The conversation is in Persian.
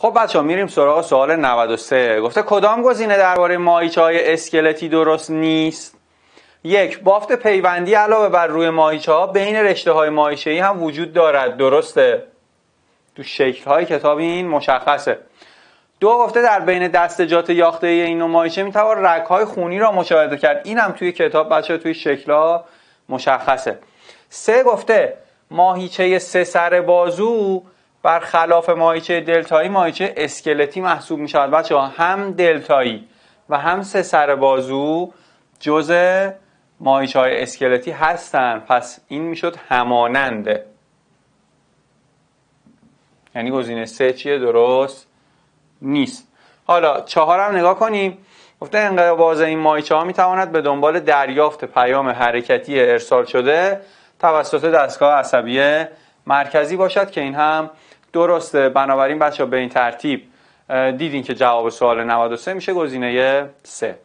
خب بچه ها میریم سراغ سوال 93 گفته کدام گزینه درباره ماهیچه های اسکلتی درست نیست یک بافت پیوندی علاوه بر روی ماهیچه ها بین رشته های ماهیچه ای هم وجود دارد درسته تو شکل های کتاب این مشخصه دو گفته در بین دستجات یاخته این ماهیچه میتوان رگ های خونی را مشاهده کرد این هم توی کتاب بچه توی شکل ها مشخصه سه گفته ماهیچه سه سر بازو برخلاف ماهیچه دلتایی ماهیچه اسکلتی محسوب می شود بچه هم دلتایی و هم سه سر بازو جز ماهیچه های اسکلتی هستن پس این میشد هماننده یعنی گزینه سه چیه درست نیست حالا هم نگاه کنیم گفته بازه این مایچه ها می تواند به دنبال دریافت پیام حرکتی ارسال شده توسط دستگاه عصبی مرکزی باشد که این هم درسته بنابراین بچه به این ترتیب دیدین که جواب سوال 93 میشه گزینه 3